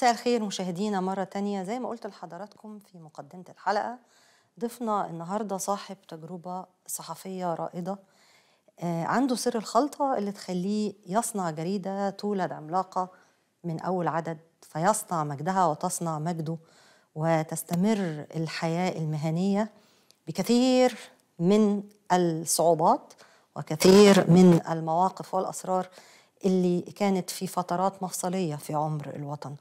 مساء الخير مشاهدينا مرة تانية زي ما قلت لحضراتكم في مقدمة الحلقة ضيفنا النهاردة صاحب تجربة صحفية رائدة آه، عنده سر الخلطة اللي تخليه يصنع جريدة تولد عملاقة من أول عدد فيصنع مجدها وتصنع مجده وتستمر الحياة المهنية بكثير من الصعوبات وكثير من المواقف والأسرار اللي كانت في فترات مفصليه في عمر الوطن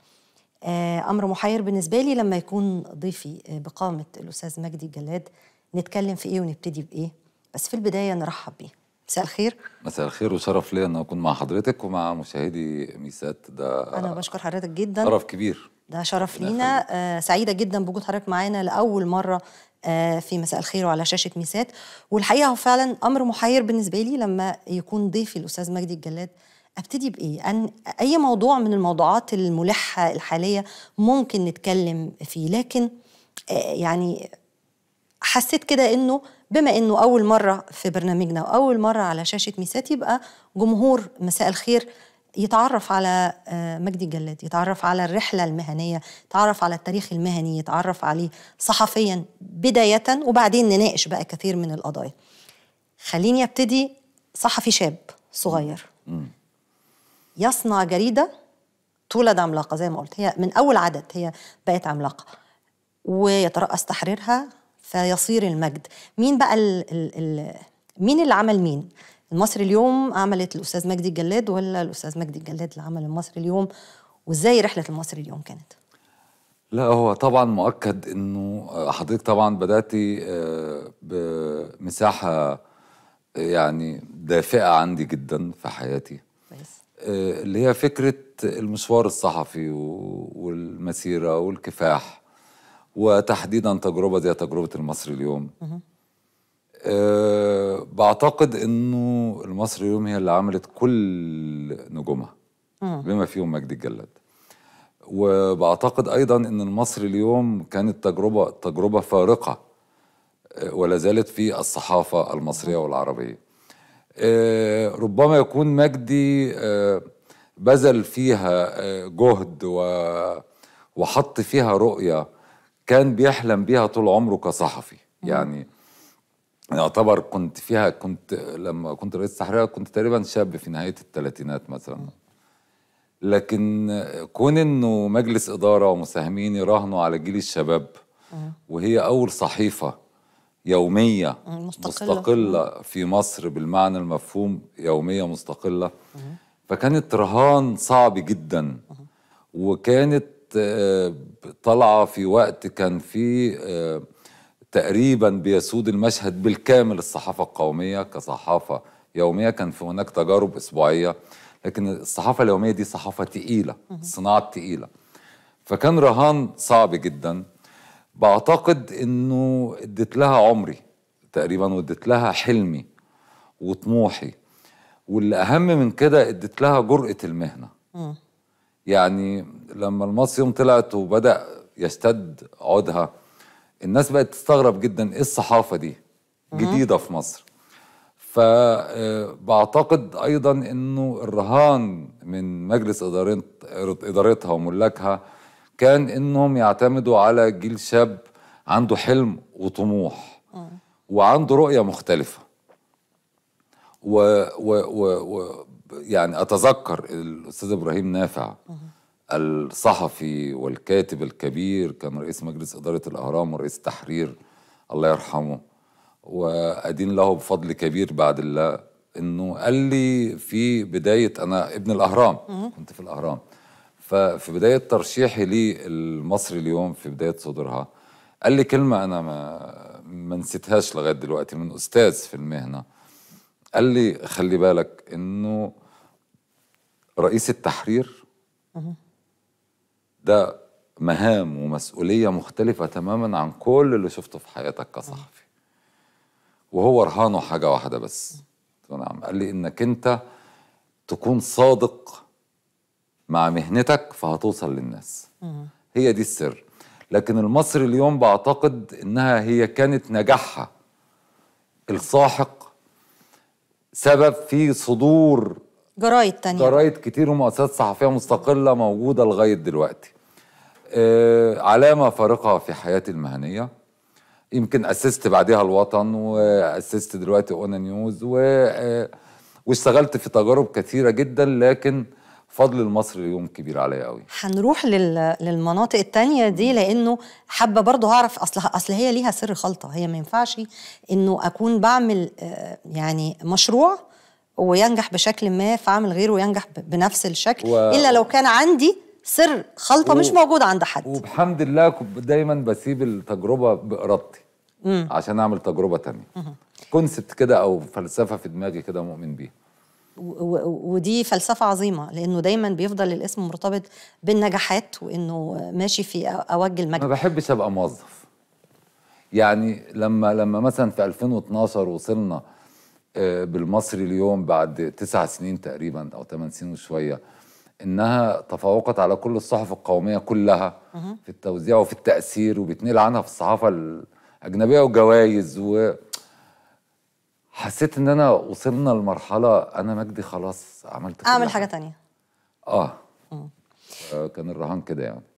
آه، امر محير بالنسبه لي لما يكون ضيفي آه، بقامه الاستاذ مجدي جلاد نتكلم في ايه ونبتدي بايه بس في البدايه نرحب بيه مساء الخير مساء الخير وشرف ليا ان اكون مع حضرتك ومع مشاهدي ميسات ده انا بشكر حضرتك جدا شرف كبير ده شرف لينا آه سعيده جدا بوجود حضرتك معانا لاول مره آه في مساء الخير وعلى شاشه ميسات والحقيقه هو فعلا امر محير بالنسبه لي لما يكون ضيفي الاستاذ مجدي الجلاد ابتدي بايه أن اي موضوع من الموضوعات الملحه الحاليه ممكن نتكلم فيه لكن آه، يعني حسيت كده انه بما انه اول مره في برنامجنا واول مره على شاشه ميسات يبقى جمهور مساء الخير يتعرف على آه، مجدي الجلاد يتعرف على الرحله المهنيه يتعرف على التاريخ المهني يتعرف عليه صحفيا بدايه وبعدين نناقش بقى كثير من القضايا خليني ابتدي صحفي شاب صغير يصنع جريده تولد عملاقه زي ما قلت هي من اول عدد هي بقت عملاقه ويترأس تحريرها فيصير المجد مين بقى الـ الـ الـ مين اللي عمل مين المصري اليوم عملت الاستاذ مجدي الجلاد ولا الاستاذ مجدي الجلاد اللي عمل المصري اليوم وازاي رحله المصري اليوم كانت لا هو طبعا مؤكد انه حضرتك طبعا بداتي آه، بمساحه يعني دافئه عندي جدا في حياتي بس. آه، اللي هي فكرة المشوار الصحفي والمسيرة والكفاح وتحديدا تجربة زي تجربة المصري اليوم أه بعتقد انه المصري اليوم هي اللي عملت كل نجومها بما فيهم مجدي الجلاد وبعتقد ايضا ان المصري اليوم كانت تجربه تجربه فارقه آه، ولا زالت في الصحافه المصريه والعربيه آه، ربما يكون مجدي آه، بذل فيها آه، جهد وحط فيها رؤية كان بيحلم بيها طول عمره كصحفي يعني يعتبر كنت فيها كنت لما كنت رئيس التحرير كنت تقريبا شاب في نهاية الثلاثينات مثلا لكن كون انه مجلس إدارة ومساهمين يراهنوا على جيل الشباب وهي أول صحيفة يومية مستقلة. مستقلة في مصر بالمعنى المفهوم يومية مستقلة فكانت رهان صعب جدا وكانت آه، طالعة في وقت كان فيه آه، تقريبا بيسود المشهد بالكامل الصحافة القومية كصحافة يومية كان في هناك تجارب أسبوعية لكن الصحافة اليومية دي صحافة تقيلة صناعة تقيلة فكان رهان صعب جدا بعتقد انه اديت لها عمري تقريبا واديت لها حلمي وطموحي واللي اهم من كده اديت لها جرأة المهنة م. يعني لما المصيوم يوم طلعت وبدأ يشتد عودها الناس بقت تستغرب جدا ايه الصحافة دي جديدة في مصر فبعتقد آه، ايضا انه الرهان من مجلس ادارتها وملاكها كان انهم يعتمدوا على جيل شاب عنده حلم وطموح آه. وعنده رؤيه مختلفه و, و, و, و يعني اتذكر الاستاذ ابراهيم نافع الصحفي والكاتب الكبير كان رئيس مجلس اداره الاهرام ورئيس التحرير الله يرحمه وادين له بفضل كبير بعد الله انه قال لي في بدايه انا ابن الاهرام كنت في الاهرام ففي بداية ترشيحي للمصري اليوم في بداية صدورها قال لي كلمة أنا ما, ما نسيتهاش لغاية دلوقتي من أستاذ في المهنة قال لي خلي بالك إنه رئيس التحرير ده مهام ومسؤولية مختلفة تماما عن كل اللي شفته في حياتك كصحفي وهو رهانه حاجة واحدة بس قال لي إنك أنت تكون صادق مع مهنتك فهتوصل للناس هي دي السر لكن المصري اليوم بعتقد انها هي كانت نجاحها الساحق سبب في صدور جرايد تانية جرايد كتير ومؤسسات صحفية مستقلة موجودة لغاية دلوقتي آه علامة فارقة في حياتي المهنية يمكن أسست بعدها الوطن وأسست دلوقتي أونا نيوز و... آه واشتغلت في تجارب كثيرة جدا لكن فضل المصري اليوم كبير عليا قوي هنروح لل... للمناطق التانية دي لانه حابه برضه اعرف اصل اصل هي ليها سر خلطه هي ما ينفعش انه اكون بعمل آه، يعني مشروع وينجح بشكل ما فاعمل غيره وينجح بنفس الشكل و... الا لو كان عندي سر خلطه و... مش موجوده عند حد وبحمد الله كنت دايما بسيب التجربه بارادتي عشان اعمل تجربه تانية كونسبت كده او فلسفه في دماغي كده مؤمن بيها ودي فلسفه عظيمه لانه دايما بيفضل الاسم مرتبط بالنجاحات وانه ماشي في اوج المجد ما بحبش ابقى موظف يعني لما لما مثلا في 2012 وصلنا آه، بالمصري اليوم بعد تسع سنين تقريبا او ثمان سنين وشويه انها تفوقت على كل الصحف القوميه كلها في التوزيع وفي التاثير وبتنقل عنها في الصحافه الاجنبيه وجوائز و حسيت ان انا وصلنا لمرحله انا مجدي خلاص عملت اعمل حاجه تانية آه. اه كان الرهان كده يعني